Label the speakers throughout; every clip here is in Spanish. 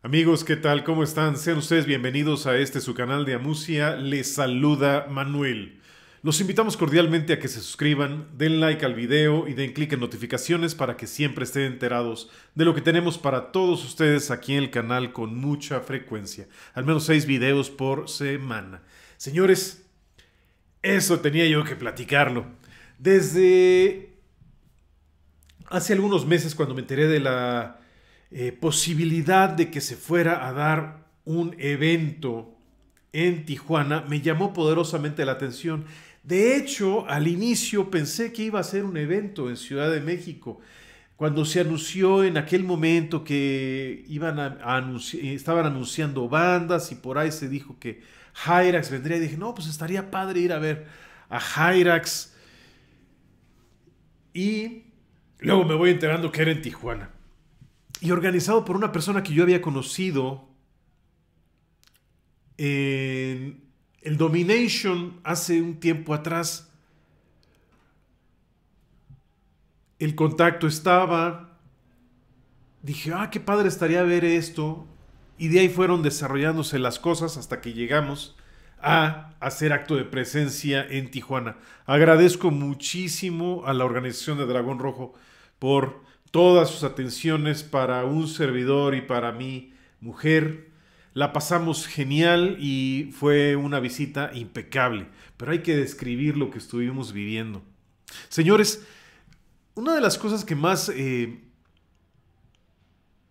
Speaker 1: Amigos, ¿qué tal? ¿Cómo están? Sean ustedes bienvenidos a este su canal de Amusia. Les saluda Manuel. Los invitamos cordialmente a que se suscriban, den like al video y den clic en notificaciones para que siempre estén enterados de lo que tenemos para todos ustedes aquí en el canal con mucha frecuencia. Al menos seis videos por semana. Señores, eso tenía yo que platicarlo. Desde hace algunos meses cuando me enteré de la eh, posibilidad de que se fuera a dar un evento en Tijuana me llamó poderosamente la atención. De hecho, al inicio pensé que iba a ser un evento en Ciudad de México. Cuando se anunció en aquel momento que iban a, estaban anunciando bandas y por ahí se dijo que Jairax vendría y dije, no, pues estaría padre ir a ver a Jairax Y luego me voy enterando que era en Tijuana y organizado por una persona que yo había conocido en el Domination hace un tiempo atrás. El contacto estaba. Dije, ah, qué padre estaría ver esto. Y de ahí fueron desarrollándose las cosas hasta que llegamos a hacer acto de presencia en Tijuana. Agradezco muchísimo a la organización de Dragón Rojo por todas sus atenciones para un servidor y para mi mujer. La pasamos genial y fue una visita impecable, pero hay que describir lo que estuvimos viviendo. Señores, una de las cosas que más eh,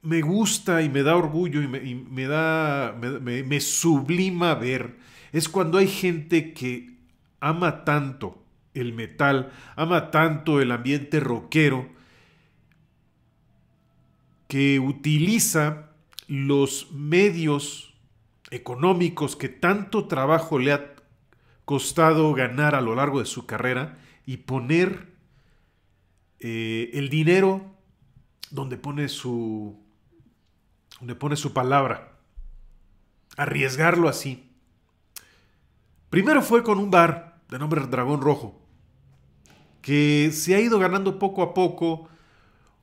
Speaker 1: me gusta y me da orgullo y me, da, me, me sublima ver es cuando hay gente que ama tanto el metal, ama tanto el ambiente rockero, que utiliza los medios económicos que tanto trabajo le ha costado ganar a lo largo de su carrera y poner eh, el dinero donde pone su donde pone su palabra arriesgarlo así primero fue con un bar de nombre Dragón Rojo que se ha ido ganando poco a poco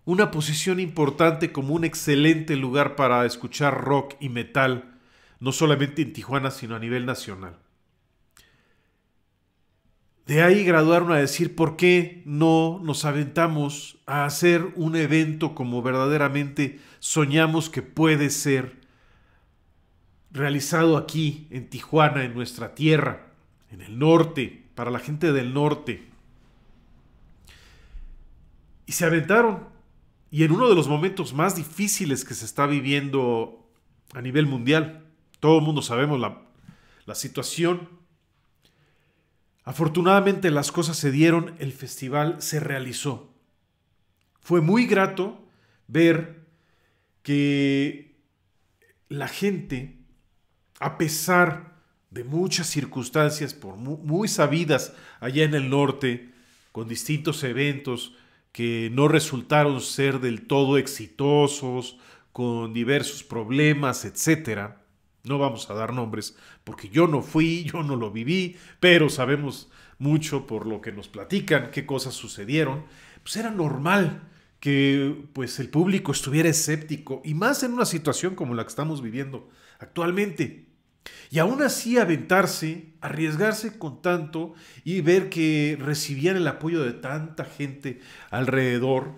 Speaker 1: una posición importante como un excelente lugar para escuchar rock y metal, no solamente en Tijuana, sino a nivel nacional. De ahí graduaron a decir por qué no nos aventamos a hacer un evento como verdaderamente soñamos que puede ser realizado aquí en Tijuana, en nuestra tierra, en el norte, para la gente del norte. Y se aventaron y en uno de los momentos más difíciles que se está viviendo a nivel mundial. Todo el mundo sabemos la, situación. Afortunadamente las cosas se dieron, el festival se realizó. Fue muy grato ver que la gente, a pesar de muchas circunstancias por muy, sabidas allá en el norte, con distintos eventos, que no resultaron ser del todo exitosos, con diversos problemas, etcétera. No vamos a dar nombres porque yo no fui, yo no lo viví, pero sabemos mucho por lo que nos platican, qué cosas sucedieron. Pues era normal que pues el público estuviera escéptico y más en una situación como la que estamos viviendo actualmente. Y aún así aventarse, arriesgarse con tanto y ver que recibían el apoyo de tanta gente alrededor.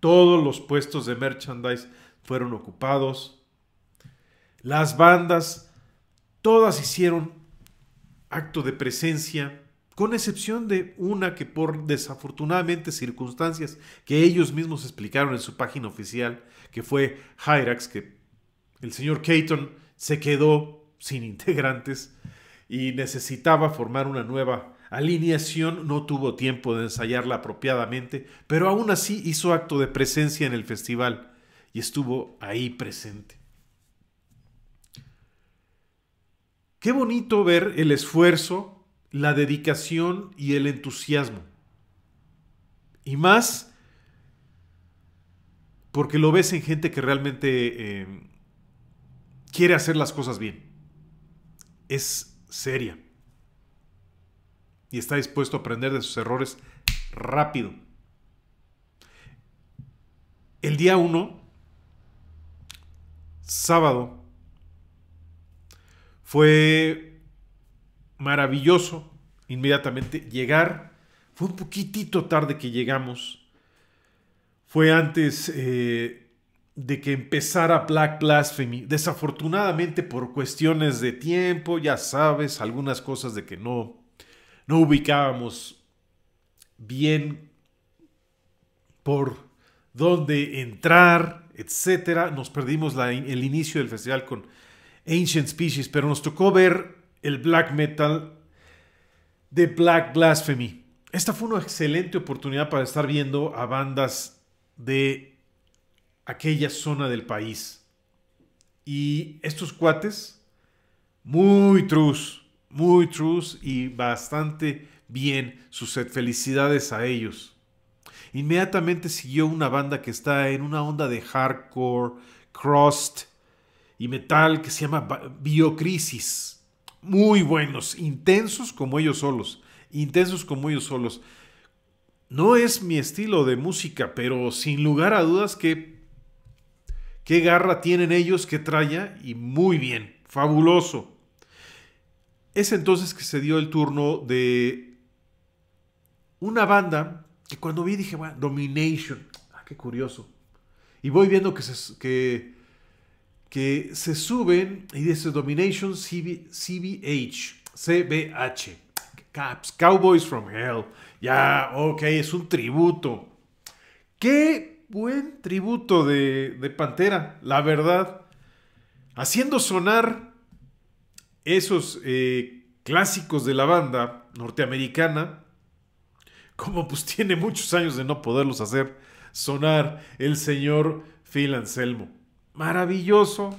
Speaker 1: Todos los puestos de merchandise fueron ocupados. Las bandas, todas hicieron acto de presencia, con excepción de una que por desafortunadamente circunstancias que ellos mismos explicaron en su página oficial, que fue Hyrax, que el señor Caton se quedó sin integrantes y necesitaba formar una nueva alineación, no tuvo tiempo de ensayarla apropiadamente, pero aún así hizo acto de presencia en el festival y estuvo ahí presente. Qué bonito ver el esfuerzo, la dedicación y el entusiasmo. Y más porque lo ves en gente que realmente eh, quiere hacer las cosas bien. Es seria. Y está dispuesto a aprender de sus errores rápido. El día 1, sábado, fue maravilloso inmediatamente llegar. Fue un poquitito tarde que llegamos. Fue antes... Eh, de que empezara Black Blasphemy. Desafortunadamente por cuestiones de tiempo, ya sabes, algunas cosas de que no, no ubicábamos bien por dónde entrar, etcétera. Nos perdimos el inicio del festival con Ancient Species, pero nos tocó ver el black metal de Black Blasphemy. Esta fue una excelente oportunidad para estar viendo a bandas de aquella zona del país. Y estos cuates, muy trus, muy trus y bastante bien Sus Felicidades a ellos. Inmediatamente siguió una banda que está en una onda de hardcore, crust y metal que se llama Biocrisis. Muy buenos, intensos como ellos solos, intensos como ellos solos. No es mi estilo de música, pero sin lugar a dudas que Qué garra tienen ellos, que traía y muy bien, fabuloso. Es entonces que se dio el turno de una banda que cuando vi dije, bueno, Domination, ah, qué curioso. Y voy viendo que se, que, que se suben y dice Domination CBH, CBH, Caps, Cowboys from Hell. Ya, ok, es un tributo. ¿Qué buen tributo de, Pantera, la verdad. Haciendo sonar esos eh, clásicos de la banda norteamericana, como pues tiene muchos años de no poderlos hacer sonar el señor Phil Anselmo. Maravilloso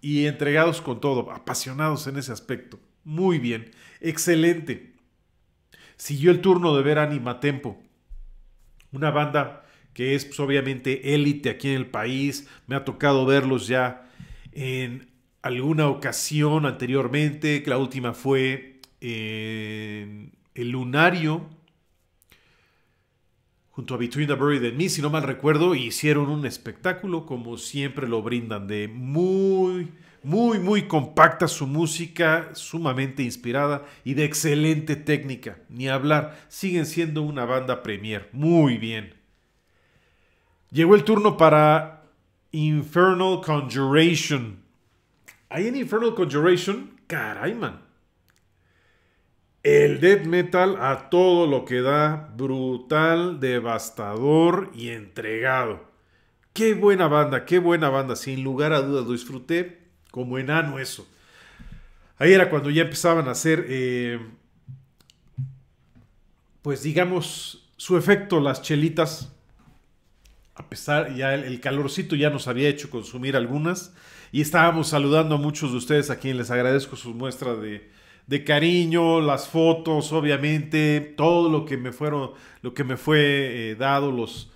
Speaker 1: y entregados con todo, apasionados en ese aspecto. Muy bien, excelente. Siguió el turno de ver Anima Tempo, una banda que es pues, obviamente élite aquí en el país. Me ha tocado verlos ya en alguna ocasión anteriormente, que la última fue en el Lunario, junto a Between the Bird and Me, si no mal recuerdo, e hicieron un espectáculo como siempre lo brindan, de muy, muy, muy compacta su música, sumamente inspirada y de excelente técnica, ni hablar, siguen siendo una banda premier, muy bien. Llegó el turno para Infernal Conjuration. Ahí en Infernal Conjuration, caray, man. El death metal a todo lo que da, brutal, devastador y entregado. Qué buena banda, qué buena banda, sin lugar a dudas lo disfruté como enano eso. Ahí era cuando ya empezaban a hacer, eh, pues digamos, su efecto las chelitas a pesar, ya el, calorcito ya nos había hecho consumir algunas y estábamos saludando a muchos de ustedes a quienes les agradezco sus muestras de, de cariño, las fotos, obviamente, todo lo que me fueron, lo que me fue eh, dado, los,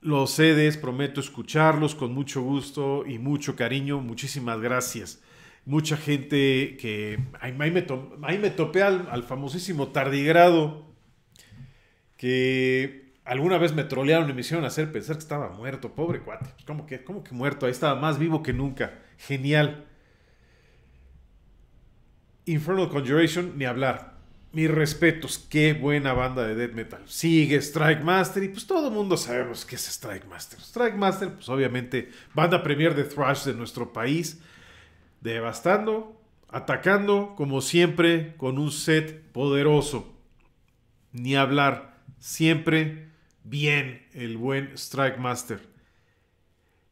Speaker 1: los prometo escucharlos con mucho gusto y mucho cariño. Muchísimas gracias. Mucha gente que ahí, me, me, topé al, al famosísimo tardigrado que Alguna vez me trolearon y me hicieron hacer pensar que estaba muerto, pobre cuate. ¿Cómo que, que muerto? Ahí estaba más vivo que nunca. Genial. Infernal Conjuration, ni hablar. Mis respetos, qué buena banda de death metal. Sigue Strike Master y pues todo el mundo sabemos qué es Strike Master. Strike Master, pues obviamente banda premier de thrash de nuestro país, devastando, atacando como siempre con un set poderoso. Ni hablar, siempre bien el buen Strike Master.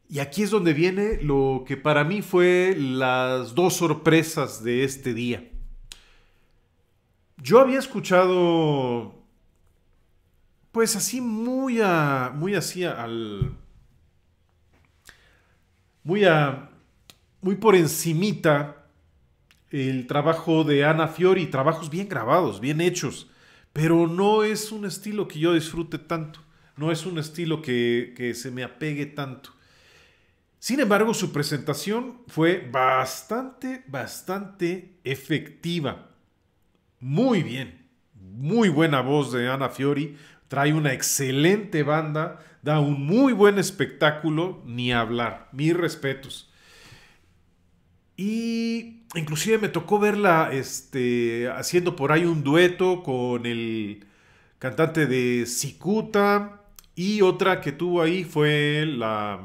Speaker 1: Y aquí es donde viene lo que para mí fue las dos sorpresas de este día. Yo había escuchado, pues así muy a, muy así al, muy a, muy por encimita el trabajo de Ana Fiori, trabajos bien grabados, bien hechos pero no es un estilo que yo disfrute tanto, no es un estilo que, se me apegue tanto. Sin embargo, su presentación fue bastante, bastante efectiva. Muy bien, muy buena voz de Ana Fiori, trae una excelente banda, da un muy buen espectáculo, ni hablar, mis respetos. Y inclusive me tocó verla este, haciendo por ahí un dueto con el cantante de Cicuta. Y otra que tuvo ahí fue la...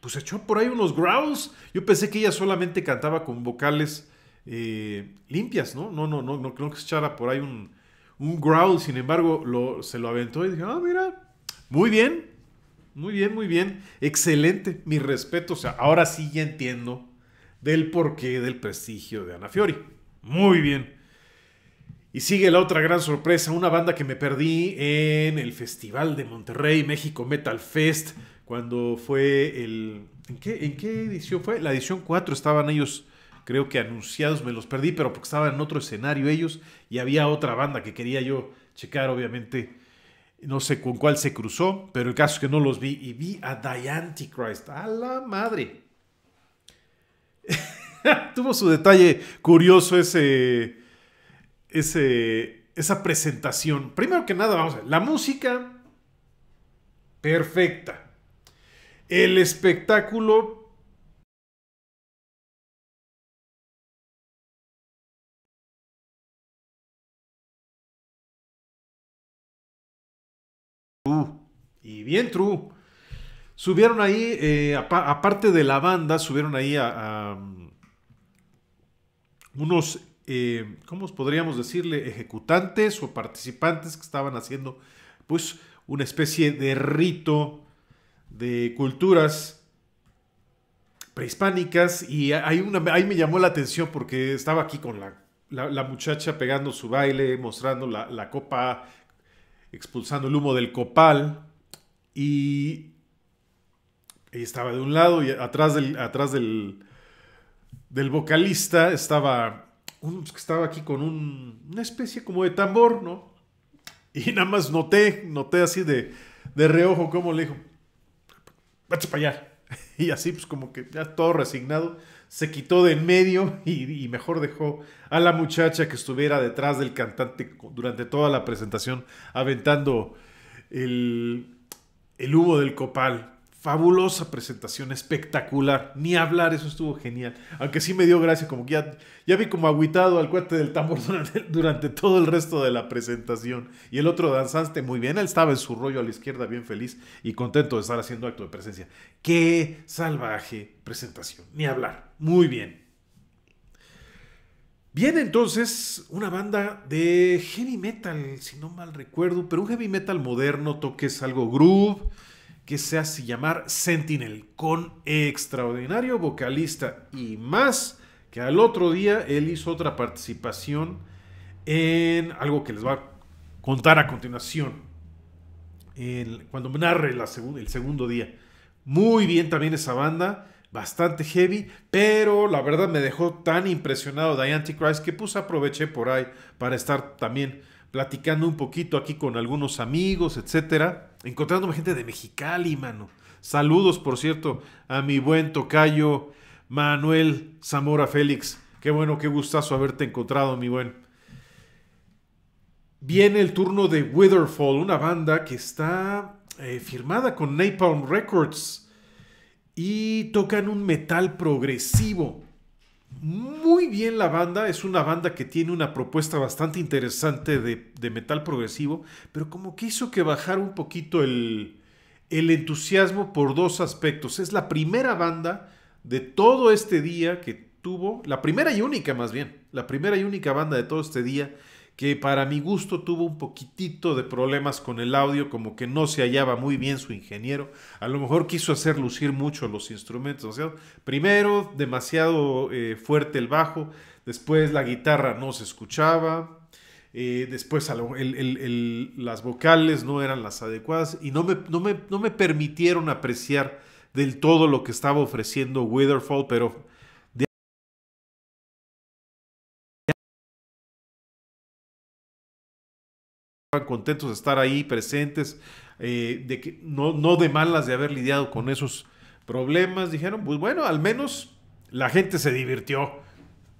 Speaker 1: Pues echó por ahí unos growls. Yo pensé que ella solamente cantaba con vocales eh, limpias, ¿no? No, no, no, no creo que que echara por ahí un, un growl. Sin embargo, se lo aventó y dije, ah, mira, muy bien. Muy bien, muy bien. Excelente. Mi respeto. O sea, ahora sí ya entiendo del porqué del prestigio de Ana Fiori. Muy bien. Y sigue la otra gran sorpresa, una banda que me perdí en el Festival de Monterrey, México Metal Fest, cuando fue el... ¿En qué, edición fue? La edición 4 estaban ellos, creo que anunciados, me los perdí, pero porque estaban en otro escenario ellos y había otra banda que quería yo checar, obviamente, no sé con cuál se cruzó, pero el caso es que no los vi. Y vi a The Antichrist. ¡A la madre! Tuvo su detalle curioso ese, ese, esa presentación. Primero que nada, vamos a ver. La música, perfecta. El espectáculo, Y bien True. Subieron ahí, eh, aparte de la banda, subieron ahí a, mm, unos, eh, ¿cómo podríamos decirle? Ejecutantes o participantes que estaban haciendo, pues, una especie de rito de culturas prehispánicas. Y ahí me llamó la atención porque estaba aquí con la, muchacha pegando su baile, mostrando la, la copa expulsando el humo del copal y estaba de un lado y atrás del, atrás del, vocalista estaba, que estaba aquí con una especie como de tambor, ¿no? Y nada más noté, noté así de, reojo cómo le dijo, vete para allá. Y así pues como que ya todo resignado se quitó de en medio y, mejor dejó a la muchacha que estuviera detrás del cantante durante toda la presentación aventando el, el humo del copal. Fabulosa presentación, espectacular. Ni hablar, eso estuvo genial. Aunque sí me dio gracia, como que ya, vi como agüitado al cuate del tambor durante, durante, todo el resto de la presentación. Y el otro danzante muy bien, él estaba en su rollo a la izquierda, bien feliz y contento de estar haciendo acto de presencia. Qué salvaje presentación, ni hablar. Muy bien. Viene entonces una banda de heavy metal, si no mal recuerdo, pero un heavy metal moderno, toques algo groove que se hace llamar Sentinel, con extraordinario vocalista y más que al otro día él hizo otra participación en algo que les va a contar a continuación, el, cuando narre la el segundo día. Muy bien también esa banda, bastante heavy, pero la verdad me dejó tan impresionado de Antichrist que pues aproveché por ahí para estar también platicando un poquito aquí con algunos amigos, etcétera encontrándome gente de Mexicali, mano. Saludos, por cierto, a mi buen tocayo Manuel Zamora Félix. Qué bueno, qué gustazo haberte encontrado, mi buen. Viene el turno de Witherfall, una banda que está eh, firmada con Napalm Records y tocan un metal progresivo muy bien la banda, es una banda que tiene una propuesta bastante interesante de, metal progresivo, pero como que hizo que bajar un poquito el, el, entusiasmo por dos aspectos. Es la primera banda de todo este día que tuvo, la primera y única más bien, la primera y única banda de todo este día que para mi gusto tuvo un poquitito de problemas con el audio, como que no se hallaba muy bien su ingeniero. A lo mejor quiso hacer lucir mucho los instrumentos. sea, primero, demasiado eh, fuerte el bajo, después la guitarra no se escuchaba, eh, después las vocales no eran las adecuadas y no me, no me, no me permitieron apreciar del todo lo que estaba ofreciendo Weatherfall, pero contentos de estar ahí presentes, eh, de que no, no de malas de haber lidiado con esos problemas, dijeron, pues bueno, al menos la gente se divirtió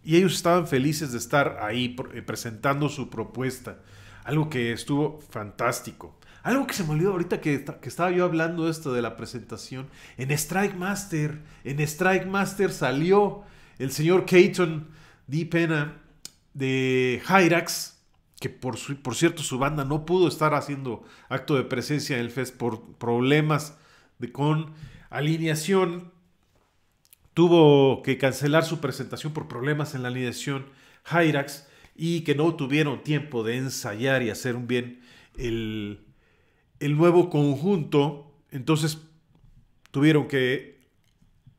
Speaker 1: y ellos estaban felices de estar ahí eh, presentando su propuesta, algo que estuvo fantástico. Algo que se me olvidó ahorita que, estaba yo hablando esto de la presentación, en Strike Master, en Strike Master salió el señor Keaton D. Pena de Hyrax, que por, por cierto su banda no pudo estar haciendo acto de presencia en el Fest por problemas de, con alineación. Tuvo que cancelar su presentación por problemas en la alineación Hyrax y que no tuvieron tiempo de ensayar y hacer un bien el, el nuevo conjunto. Entonces tuvieron que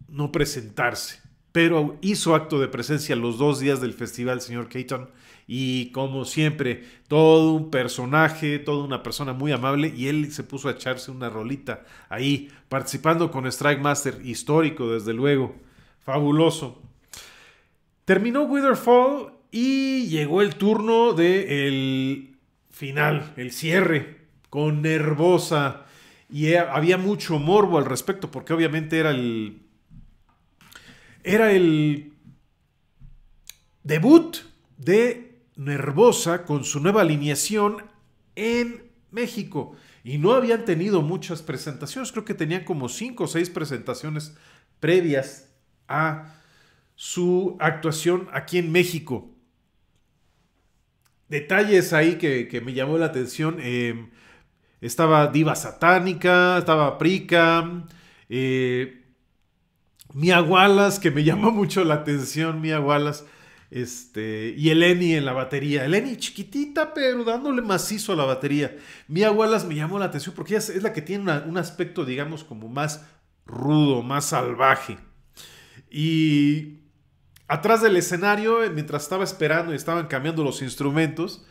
Speaker 1: no presentarse. Pero hizo acto de presencia los dos días del festival, señor Keaton, y como siempre, todo un personaje, toda una persona muy amable. Y él se puso a echarse una rolita ahí, participando con Strike Master, histórico desde luego. Fabuloso. Terminó Witherfall y llegó el turno del final, el cierre, con Nervosa. Y e, había mucho morbo al respecto, porque obviamente era el. Era el debut de Nervosa con su nueva alineación en México. Y no habían tenido muchas presentaciones, creo que tenían como cinco o seis presentaciones previas a su actuación aquí en México. Detalles ahí que, me llamó la atención. Eh, estaba Diva Satánica, estaba Prica, eh, Mia que me llamó mucho la atención, Mia Wallace. Este, y el Eni en la batería. El Eni chiquitita, pero dándole macizo a la batería. mi abuela me llamó la atención porque ella es la que tiene un aspecto, digamos, como más rudo, más salvaje. Y atrás del escenario, eh, mientras estaba esperando y estaban cambiando los instrumentos,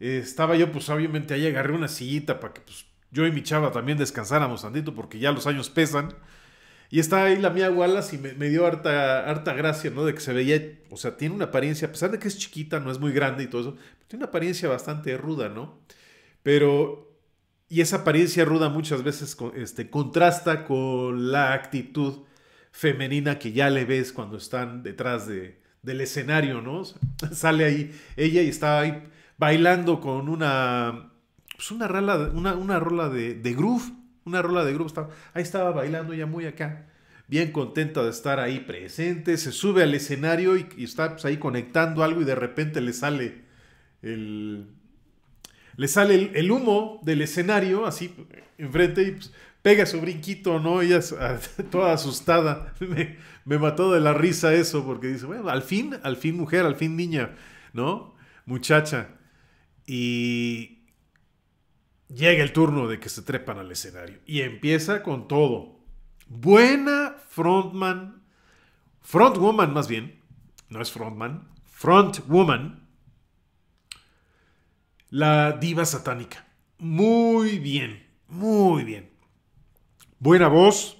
Speaker 1: eh, estaba yo, pues obviamente ahí agarré una sillita para que pues, yo y mi chava también descansáramos tantito porque ya los años pesan. Y está ahí la mía Wallace y me, dio harta, harta gracia, ¿no? De que se veía, o sea, tiene una apariencia, a pesar de que es chiquita, no es muy grande y todo eso, tiene una apariencia bastante ruda, ¿no? Pero, y esa apariencia ruda muchas veces este, contrasta con la actitud femenina que ya le ves cuando están detrás de, del escenario, ¿no? sale ahí ella y está ahí bailando con una, pues una, una rola de, de groove una rola de grupo. ahí estaba bailando ya muy acá. Bien contenta de estar ahí presente. Se sube al escenario y, está pues, ahí conectando algo y de repente le sale el... Le sale el, humo del escenario así enfrente y pues, pega su brinquito, ¿no? Ella ah, toda asustada. Me, me, mató de la risa eso, porque dice, bueno, al fin, al fin mujer, al fin niña, ¿no? Muchacha. Y, llega el turno de que se trepan al escenario y empieza con todo. Buena frontman, frontwoman más bien, no es frontman, frontwoman, la diva satánica. Muy bien, muy bien. Buena voz,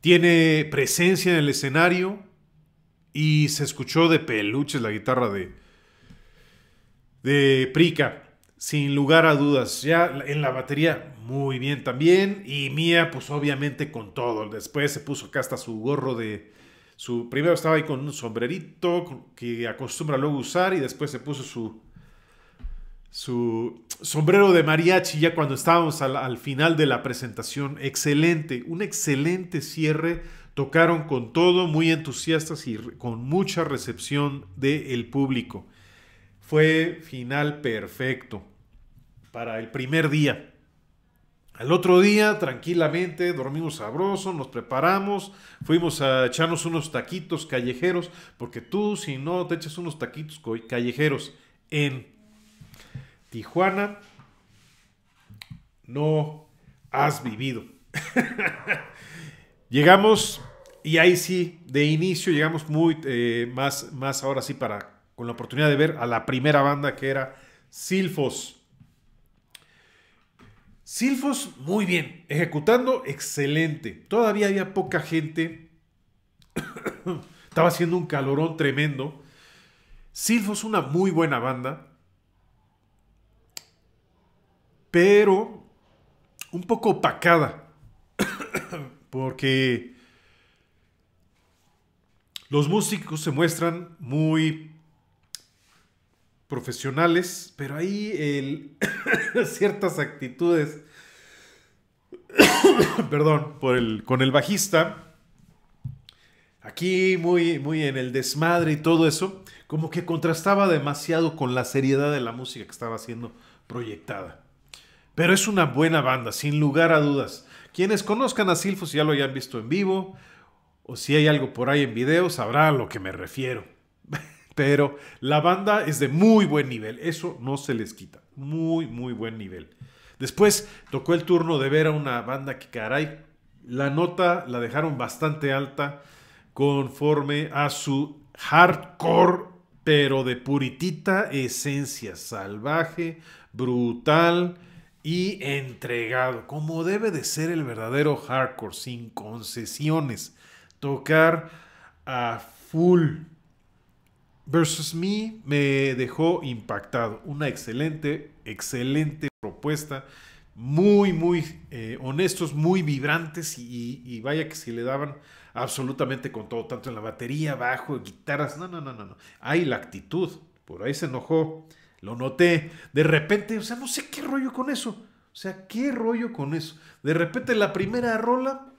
Speaker 1: tiene presencia en el escenario y se escuchó de peluches la guitarra de, de Prica sin lugar a dudas. Ya en la batería, muy bien también. Y Mía, pues obviamente con todo. Después se puso acá hasta su gorro de. Su, primero estaba ahí con un sombrerito que acostumbra luego usar y después se puso su, su sombrero de mariachi ya cuando estábamos al, final de la presentación. Excelente, un excelente cierre. Tocaron con todo, muy entusiastas y con mucha recepción del público. Fue final perfecto para el primer día. Al otro día, tranquilamente, dormimos sabroso, nos preparamos, fuimos a echarnos unos taquitos callejeros, porque tú si no te echas unos taquitos callejeros en Tijuana, no has vivido. llegamos, y ahí sí, de inicio llegamos muy, eh, más, más ahora sí para con la oportunidad de ver a la primera banda que era Silfos. Silfos, muy bien. Ejecutando, excelente. Todavía había poca gente. Estaba haciendo un calorón tremendo. Silfos, una muy buena banda. Pero un poco opacada. porque los músicos se muestran muy profesionales, pero ahí el ciertas actitudes, perdón, por el, con el bajista, aquí muy, muy en el desmadre y todo eso, como que contrastaba demasiado con la seriedad de la música que estaba siendo proyectada. Pero es una buena banda, sin lugar a dudas. Quienes conozcan a Silfo, si ya lo hayan visto en vivo, o si hay algo por ahí en video, sabrá a lo que me refiero. Pero la banda es de muy buen nivel, eso no se les quita. Muy, muy buen nivel. Después tocó el turno de ver a una banda que, caray, la nota la dejaron bastante alta conforme a su hardcore, pero de puritita esencia, salvaje, brutal y entregado, como debe de ser el verdadero hardcore, sin concesiones. Tocar a full, Versus Me me dejó impactado. Una excelente, excelente propuesta. Muy, muy eh, honestos, muy vibrantes y, vaya que si le daban absolutamente con todo, tanto en la batería, bajo, guitarras. No, no, no, no, no. Hay la actitud. Por ahí se enojó. Lo noté. De repente, o sea, no sé qué rollo con eso. O sea, qué rollo con eso. De repente la primera rola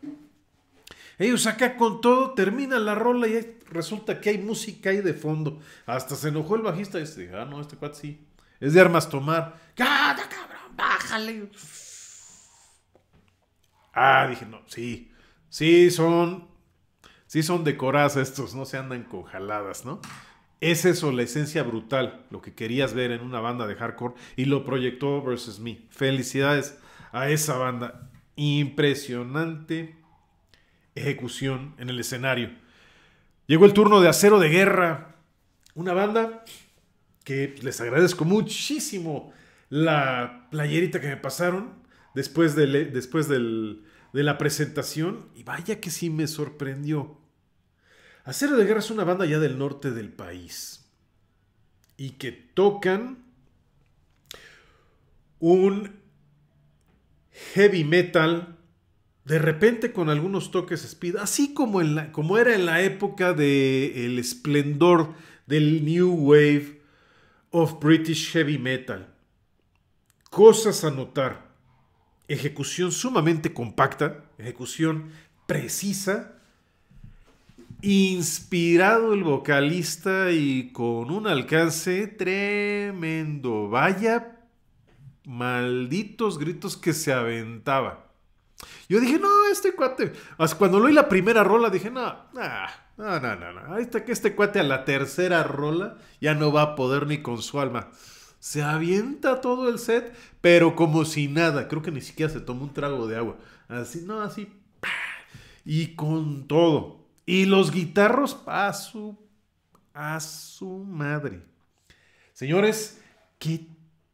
Speaker 1: ellos acá con todo, termina la rola y resulta que hay música ahí de fondo. Hasta se enojó el bajista y dice, este. ah, no, este cuate sí. Es de armas tomar. ¡Cada cabrón! ¡Bájale! Ah, dije, no, sí. Sí son. Sí son de coraza estos, no se andan con jaladas, ¿no? Es eso, la esencia brutal, lo que querías ver en una banda de hardcore y lo proyectó versus me. Felicidades a esa banda. Impresionante ejecución en el escenario. Llegó el turno de Acero de Guerra, una banda que les agradezco muchísimo la playerita que me pasaron después, de, después de la presentación y vaya que sí me sorprendió. Acero de Guerra es una banda ya del norte del país y que tocan un heavy metal de repente con algunos toques speed, así como, como era en la época del esplendor del New Wave of British Heavy Metal. Cosas a notar. Ejecución sumamente compacta, ejecución precisa, inspirado el vocalista y con un alcance tremendo. Vaya malditos gritos que se aventaba. Yo dije, no, este cuate. cuando lo oí la primera rola, dije, no, no, no, no, no. Ahí está que este cuate a la tercera rola ya no va a poder ni con su alma. Se avienta todo el set, pero como si nada. Creo que ni siquiera se tomó un trago de agua. Así, no, así. Y con todo. Y los guitarros a su, a su madre. Señores, qué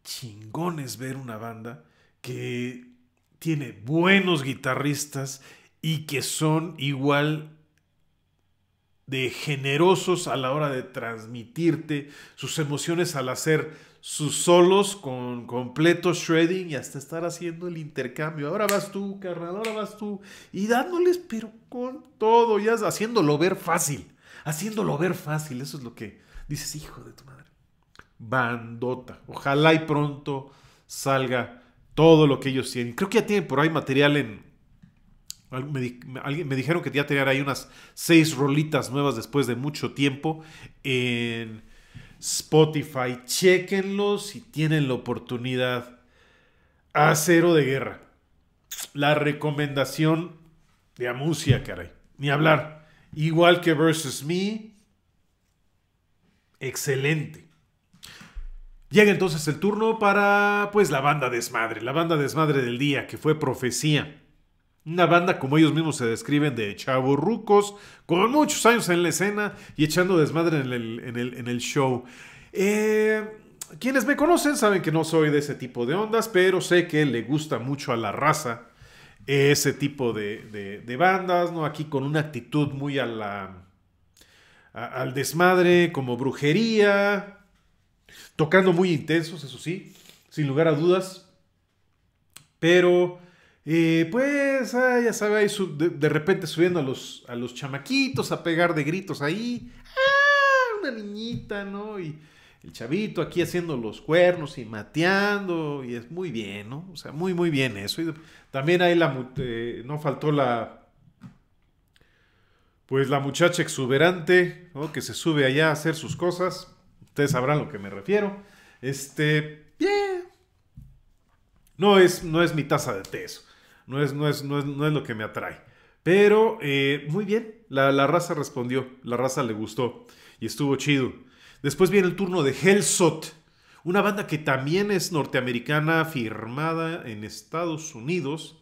Speaker 1: chingones ver una banda que tiene buenos guitarristas y que son igual de generosos a la hora de transmitirte sus emociones al hacer sus solos con completo shredding y hasta estar haciendo el intercambio. Ahora vas tú, carnal, ahora vas tú. Y dándoles, pero con todo, ya haciéndolo ver fácil. Haciéndolo ver fácil, eso es lo que dices, hijo de tu madre. Bandota. Ojalá y pronto salga todo lo que ellos tienen. Creo que ya tienen por ahí material en... Me, me dijeron que ya tenían ahí unas seis rolitas nuevas después de mucho tiempo en Spotify. Chequenlo si tienen la oportunidad. Acero de guerra. La recomendación de Amucia, caray. Ni hablar. Igual que Versus Me. Excelente. Llega entonces el turno para, pues, la banda desmadre, la banda desmadre del día, que fue Profecía. Una banda, como ellos mismos se describen, de rucos, con muchos años en la escena y echando desmadre en el, en el, show. Eh, quienes me conocen saben que no soy de ese tipo de ondas, pero sé que le gusta mucho a la raza ese tipo de, de, bandas, ¿no? Aquí con una actitud muy a al desmadre, como brujería, Tocando muy intensos, eso sí, sin lugar a dudas. Pero, eh, pues, ah, ya sabes, de, de, repente subiendo a los, a los chamaquitos a pegar de gritos ahí. ¡Ah! Una niñita, ¿no? Y el chavito aquí haciendo los cuernos y mateando. Y es muy bien, ¿no? O sea, muy, muy bien eso. también ahí la, eh, no faltó la, pues la muchacha exuberante, ¿no? Que se sube allá a hacer sus cosas. Ustedes sabrán a lo que me refiero. Este, no, es, no es mi taza de té eso. No es, no es, no es, no es lo que me atrae. Pero eh, muy bien, la, raza respondió, la raza le gustó y estuvo chido. Después viene el turno de Hellsot, una banda que también es norteamericana, firmada en Estados Unidos.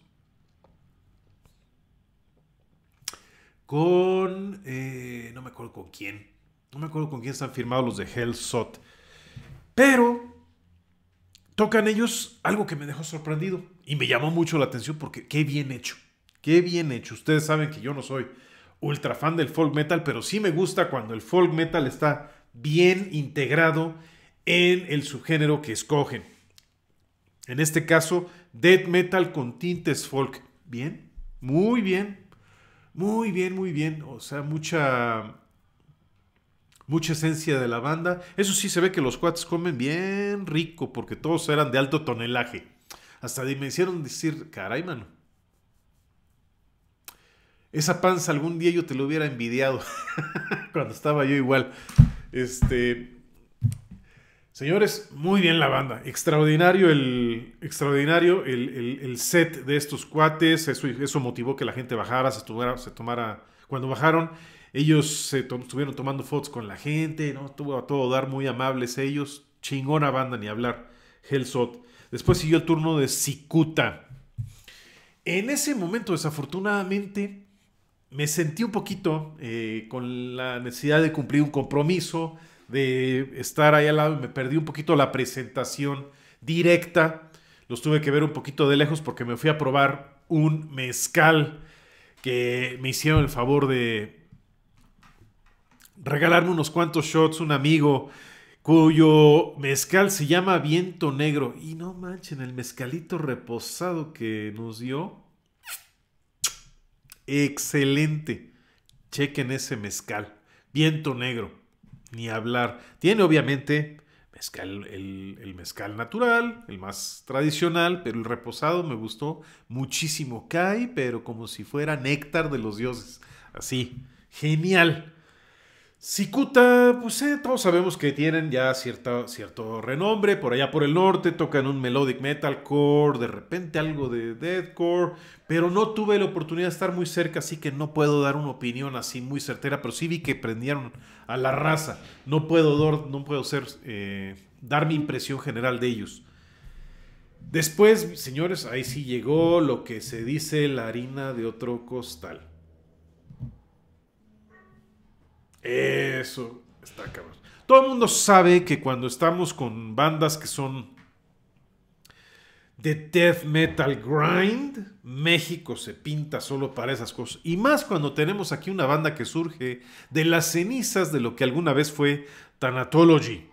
Speaker 1: Con. Eh, no me acuerdo con quién. No me acuerdo con quién están firmados los de Sot. Pero tocan ellos algo que me dejó sorprendido y me llamó mucho la atención porque qué bien hecho. Qué bien hecho. Ustedes saben que yo no soy ultra fan del folk metal, pero sí me gusta cuando el folk metal está bien integrado en el subgénero que escogen. En este caso, death metal con tintes folk. Bien, muy bien, muy bien, muy bien. O sea, mucha mucha esencia de la banda. Eso sí, se ve que los cuates comen bien rico, porque todos eran de alto tonelaje. Hasta me hicieron decir, caray, mano. Esa panza algún día yo te lo hubiera envidiado. Cuando estaba yo igual. Este. Señores, muy bien la banda. Extraordinario el, extraordinario el, set de estos cuates. Eso, eso, motivó que la gente bajara, se se tomara. Cuando bajaron, ellos se estuvieron tomando fotos con la gente, ¿no? Estuvo a todo dar muy amables ellos. Chingona banda, ni hablar. Hellsot. Después siguió el turno de Cicuta. En ese momento, desafortunadamente, me sentí un poquito eh, con la necesidad de cumplir un compromiso, de estar ahí al lado. Me perdí un poquito la presentación directa. Los tuve que ver un poquito de lejos porque me fui a probar un mezcal que me hicieron el favor de, regalarme unos cuantos shots, un amigo cuyo mezcal se llama Viento Negro. Y no manchen, el mezcalito reposado que nos dio. Excelente. Chequen ese mezcal. Viento Negro. Ni hablar. Tiene obviamente mezcal, el, mezcal natural, el más tradicional, pero el reposado me gustó muchísimo. Cae, pero como si fuera néctar de los dioses. Así. Genial. Cicuta, pues eh, todos sabemos que tienen ya cierto renombre, por allá por el norte tocan un melodic metalcore, de repente algo de deathcore, pero no tuve la oportunidad de estar muy cerca, así que no puedo dar una opinión así muy certera, pero sí vi que prendieron a la raza, no puedo, eh, dar mi impresión general de ellos. Después, señores, ahí sí llegó lo que se dice la harina de otro costal. Eso está cabrón. Todo el mundo sabe que cuando estamos con bandas que son de death metal grind, México se pinta solo para esas cosas. Y más cuando tenemos aquí una banda que surge de las cenizas de lo que alguna vez fue Thanatology.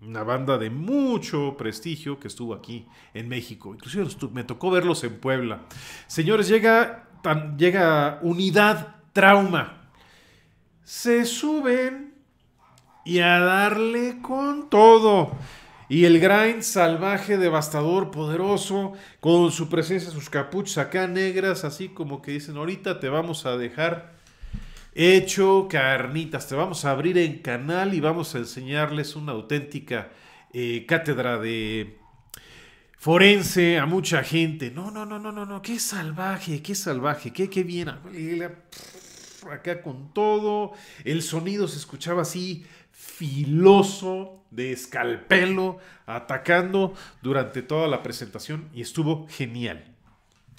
Speaker 1: Una banda de mucho prestigio que estuvo aquí en México. Inclusive me tocó verlos en Puebla. Señores, llega, llega Unidad Trauma se suben y a darle con todo. Y el grind salvaje, devastador, poderoso, con su presencia, sus capuchas acá negras, así como que dicen, ahorita te vamos a dejar hecho carnitas, te vamos a abrir en canal y vamos a enseñarles una auténtica eh, cátedra de forense a mucha gente. No, no, no, no, no, no, qué salvaje, qué salvaje, qué, qué bien acá con todo, el sonido se escuchaba así filoso, de escalpelo, atacando durante toda la presentación y estuvo genial.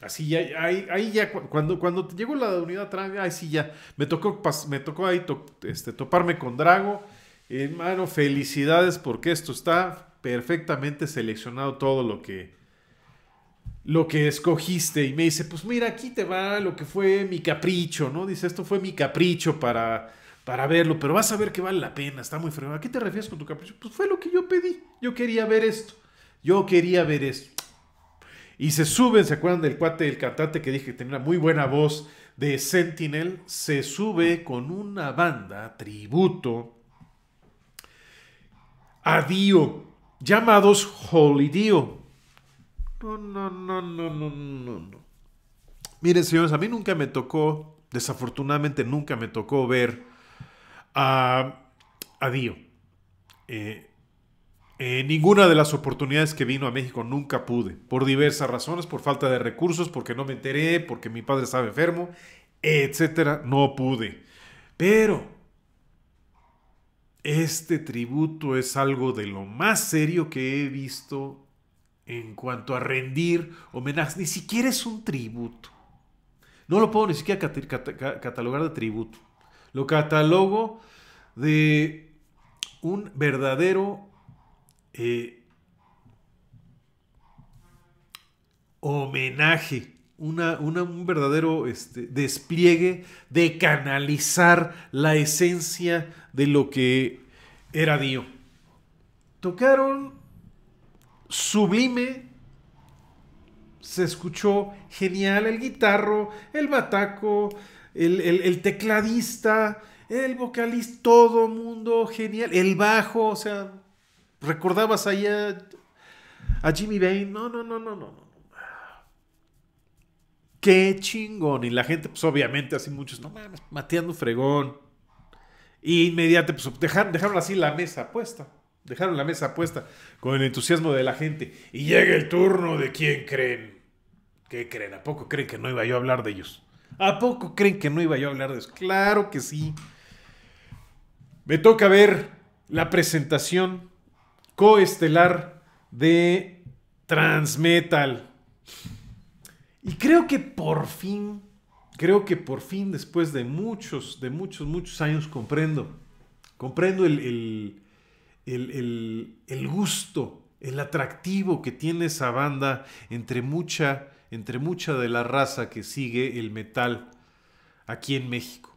Speaker 1: Así ya, ahí, ya, cuando, cuando llegó la unidad ahí sí ya, me tocó, me tocó ahí este, toparme con Drago. Hermano, felicidades porque esto está perfectamente seleccionado todo lo que, lo que escogiste y me dice, pues mira, aquí te va lo que fue mi capricho, ¿no? Dice, esto fue mi capricho para, para verlo, pero vas a ver que vale la pena, está muy fregado. ¿A qué te refieres con tu capricho? Pues fue lo que yo pedí, yo quería ver esto, yo quería ver esto. Y se suben, ¿se acuerdan del cuate, del cantante que dije que tenía una muy buena voz de Sentinel? Se sube con una banda, tributo, a Dio, llamados Holy Dio. No, no, no, no, no, no, no. Miren, señores, a mí nunca me tocó, desafortunadamente nunca me tocó ver a, a Dio. Eh, eh, ninguna de las oportunidades que vino a México nunca pude, por diversas razones, por falta de recursos, porque no me enteré, porque mi padre estaba enfermo, etcétera, no pude. Pero este tributo es algo de lo más serio que he visto en cuanto a rendir homenaje. Ni siquiera es un tributo. No lo puedo ni siquiera catalogar de tributo. Lo catalogo de un verdadero eh, homenaje, un verdadero este, despliegue de canalizar la esencia de lo que era Dios. Tocaron sublime. Se escuchó genial el guitarro, el bataco, el, el, tecladista, el vocalista, todo mundo genial. El bajo, o sea, recordabas allá a Jimmy Bain. No, no, no, no, no. Qué chingón. Y la gente, pues obviamente, así muchos, no mames, mateando fregón. Y inmediatamente, pues dejaron así la mesa puesta. Dejaron la mesa puesta con el entusiasmo de la gente. Y llega el turno de quién creen. ¿Qué creen? ¿A poco creen que no iba yo a hablar de ellos? ¿A poco creen que no iba yo a hablar de ellos? Claro que sí. Me toca ver la presentación coestelar de Transmetal. Y creo que por fin, creo que por fin, después de muchos, de muchos, muchos años, comprendo. Comprendo el el, gusto, el atractivo que tiene esa banda entre mucha, entre mucha de la raza que sigue el metal aquí en México.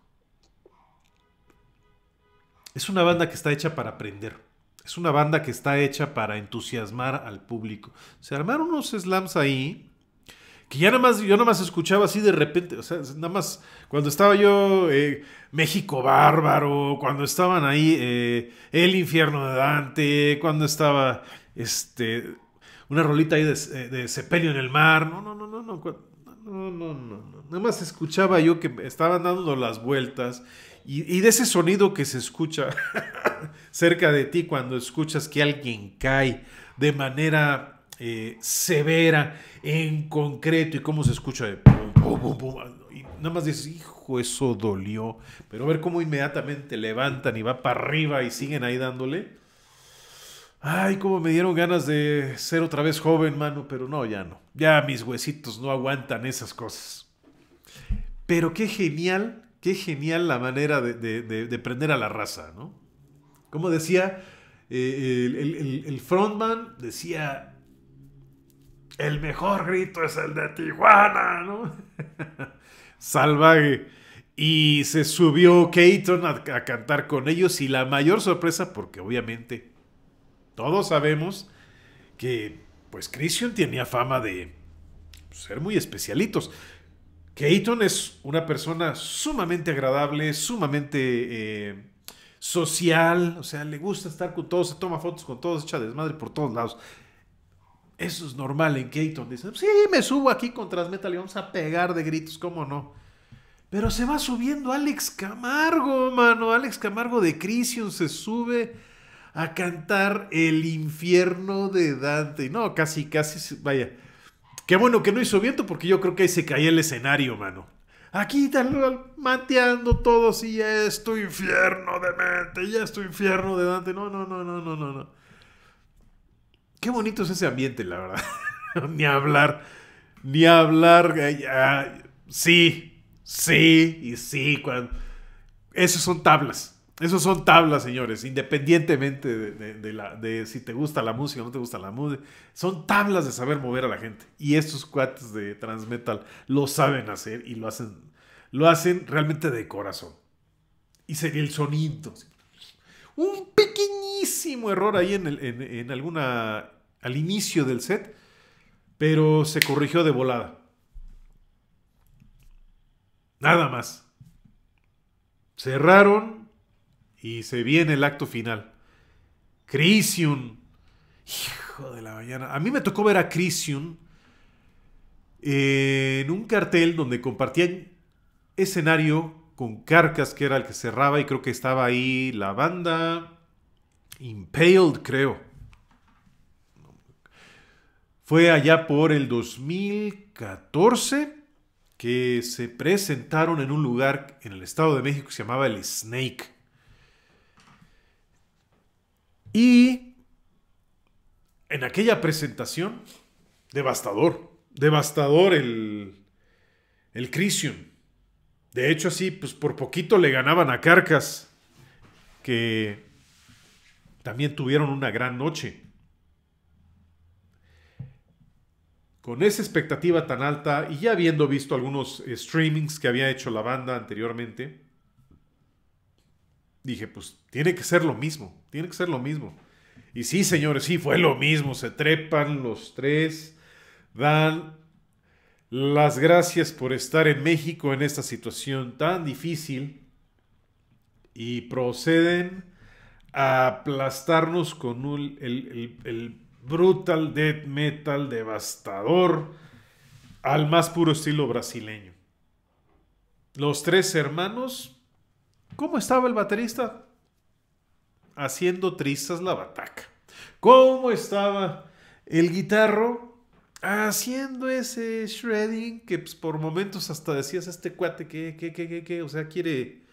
Speaker 1: Es una banda que está hecha para aprender. Es una banda que está hecha para entusiasmar al público. Se armaron unos slams ahí que ya nada más, yo nada más escuchaba así de repente, o sea, nada más cuando estaba yo eh, México Bárbaro, cuando estaban ahí eh, El Infierno de Dante, cuando estaba este, una rolita ahí de, eh, de Sepelio en el Mar, no, no, no, no, no, no, no, no, nada más escuchaba yo que estaban dando las vueltas y, y de ese sonido que se escucha cerca de ti cuando escuchas que alguien cae de manera eh, severa, en concreto, y cómo se escucha y nada más dices, hijo, eso dolió. Pero ver cómo inmediatamente levantan y va para arriba y siguen ahí dándole. Ay, cómo me dieron ganas de ser otra vez joven, mano, pero no, ya no. Ya mis huesitos no aguantan esas cosas. Pero qué genial, qué genial la manera de, de, prender a la raza, ¿no? Como decía, eh, el frontman decía, el mejor grito es el de Tijuana, ¿no? Salvaje. Y se subió Keaton a, cantar con ellos y la mayor sorpresa, porque obviamente todos sabemos que pues Christian tenía fama de ser muy especialitos. Keaton es una persona sumamente agradable, sumamente eh, social, o sea, le gusta estar con todos, se toma fotos con todos, echa desmadre por todos lados. Eso es normal en Keaton. Dicen, sí, me subo aquí con Transmetal y vamos a pegar de gritos, ¿cómo no? Pero se va subiendo Alex Camargo, mano. Alex Camargo de Crision se sube a cantar El infierno de Dante. No, casi, casi, vaya. Qué bueno que no hizo viento porque yo creo que ahí se caía el escenario, mano. Aquí vez, mateando todos y es tu infierno de mente, ya es tu infierno de Dante. no, no, no, no, no, no. Qué bonito es ese ambiente, la verdad. ni hablar, ni hablar. sí, sí y sí. Cuando... Esos son tablas. Esos son tablas, señores, independientemente de, si te gusta la música o no te gusta la música. Son tablas de saber mover a la gente. Y estos cuates de Transmetal lo saben hacer y lo hacen, lo hacen realmente de corazón. Y sería el sonido un pequeñísimo error ahí en, alguna. al inicio del set. Pero se corrigió de volada. Nada más. Cerraron y se viene el acto final. Crisium. Hijo de la mañana. A mí me tocó ver a Crisium eh, en un cartel donde compartían escenario con Carcas, que era el que cerraba, y creo que estaba ahí la banda Impaled, creo. Fue allá por el 2014 que se presentaron en un lugar en el Estado de México que se llamaba el Snake. Y en aquella presentación, devastador, devastador el, el Christian de hecho, así, pues por poquito le ganaban a Carcas, que también tuvieron una gran noche. Con esa expectativa tan alta y ya habiendo visto algunos eh, streamings que había hecho la banda anteriormente, dije, pues tiene que ser lo mismo, tiene que ser lo mismo. Y sí, señores, sí, fue lo mismo. Se trepan los tres, dan las gracias por estar en México en esta situación tan difícil y proceden a aplastarnos con el, el, brutal death metal devastador al más puro estilo brasileño. Los tres hermanos, ¿cómo estaba el baterista? Haciendo trizas la bataca. ¿Cómo estaba el guitarro? haciendo ese shredding que pues, por momentos hasta decías este cuate que, que, que, que, o sea, quiere,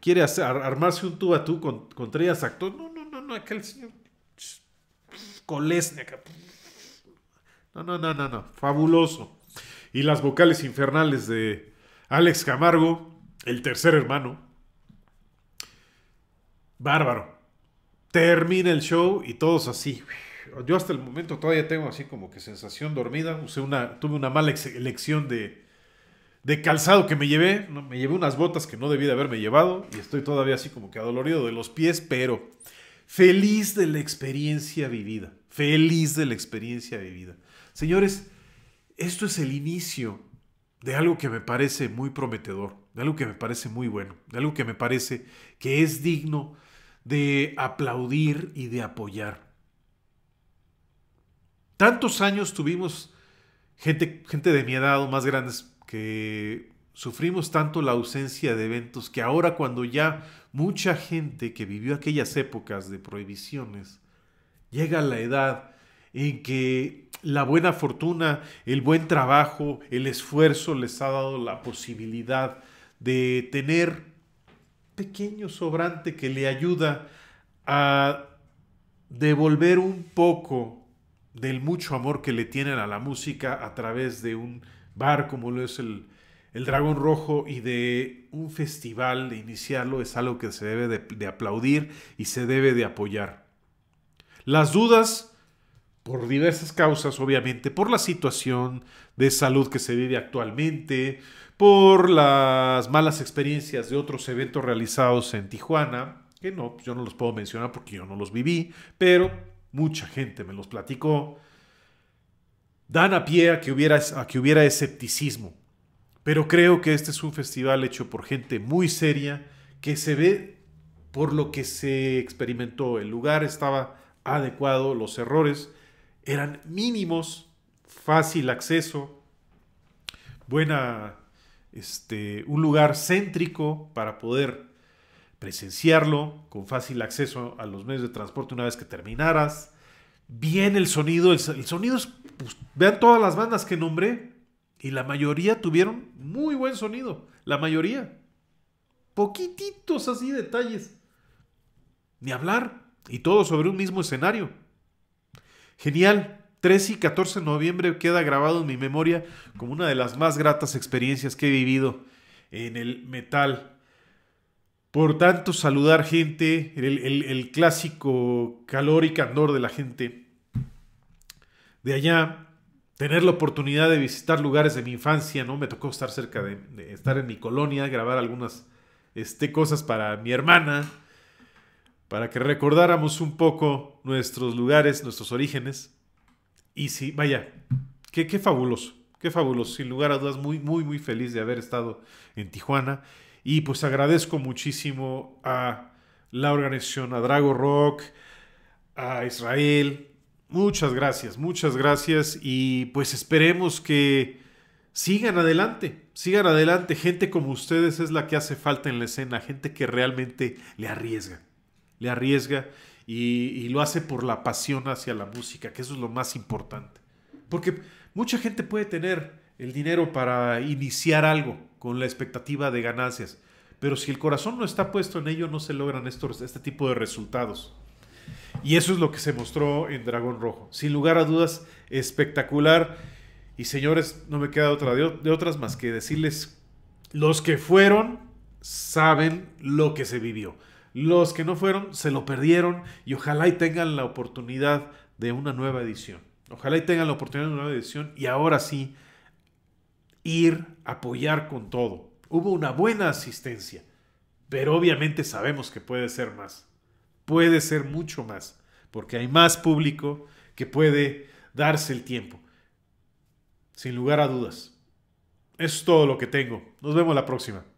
Speaker 1: quiere armarse un tú a tú con, con actor No, no, no, no, aquel señor colesnia acá. No, no, no, no, no, fabuloso. Y las vocales infernales de Alex Camargo, el tercer hermano. Bárbaro. Termina el show y todos así yo hasta el momento todavía tengo así como que sensación dormida. una, tuve una mala elección de, calzado que me llevé. Me llevé unas botas que no debí de haberme llevado y estoy todavía así como que adolorido de los pies, pero feliz de la experiencia vivida. Feliz de la experiencia vivida. Señores, esto es el inicio de algo que me parece muy prometedor, de algo que me parece muy bueno, de algo que me parece que es digno de aplaudir y de apoyar tantos años tuvimos gente, gente de mi edad o más grandes que sufrimos tanto la ausencia de eventos que ahora cuando ya mucha gente que vivió aquellas épocas de prohibiciones llega a la edad en que la buena fortuna, el buen trabajo, el esfuerzo les ha dado la posibilidad de tener pequeño sobrante que le ayuda a devolver un poco del mucho amor que le tienen a la música a través de un bar como lo es el, Dragón Rojo y de un festival, de iniciarlo, es algo que se debe de, de aplaudir y se debe de apoyar. Las dudas, por diversas causas, obviamente, por la situación de salud que se vive actualmente, por las malas experiencias de otros eventos realizados en Tijuana, que no, yo no los puedo mencionar porque yo no los viví, pero mucha gente me los platicó, dan a pie a que hubiera, a que hubiera escepticismo. Pero creo que este es un festival hecho por gente muy seria, que se ve por lo que se experimentó. El lugar estaba adecuado, los errores eran mínimos, fácil acceso, buena, este, un lugar céntrico para poder presenciarlo con fácil acceso a los medios de transporte una vez que terminaras. Bien el sonido, el, sonido es, pues, vean todas las bandas que nombré y la mayoría tuvieron muy buen sonido, la mayoría. Poquititos así detalles. Ni hablar. Y todo sobre un mismo escenario. Genial. 13 y 14 de noviembre queda grabado en mi memoria como una de las más gratas experiencias que he vivido en el metal por tanto saludar gente, el, clásico calor y candor de la gente de allá, tener la oportunidad de visitar lugares de mi infancia, ¿no? Me tocó estar cerca de, estar en mi colonia, grabar algunas este, cosas para mi hermana, para que recordáramos un poco nuestros lugares, nuestros orígenes. Y sí, vaya, qué, qué fabuloso, qué fabuloso, sin lugar a dudas, muy, muy, muy feliz de haber estado en Tijuana y pues agradezco muchísimo a la organización, a Drago Rock, a Israel. Muchas gracias, muchas gracias y pues esperemos que sigan adelante, sigan adelante. Gente como ustedes es la que hace falta en la escena, gente que realmente le arriesga, le arriesga y, y lo hace por la pasión hacia la música, que eso es lo más importante. Porque mucha gente puede tener el dinero para iniciar algo, con la expectativa de ganancias. Pero si el corazón no está puesto en ello, no se logran estos, este tipo de resultados. Y eso es lo que se mostró en Dragón Rojo. Sin lugar a dudas, espectacular. Y señores, no me queda otra de, de otras más que decirles, los que fueron saben lo que se vivió. Los que no fueron se lo perdieron y ojalá y tengan la oportunidad de una nueva edición. Ojalá y tengan la oportunidad de una nueva edición y ahora sí ir, apoyar con todo. Hubo una buena asistencia, pero obviamente sabemos que puede ser más. Puede ser mucho más, porque hay más público que puede darse el tiempo. Sin lugar a dudas. es todo lo que tengo. Nos vemos la próxima.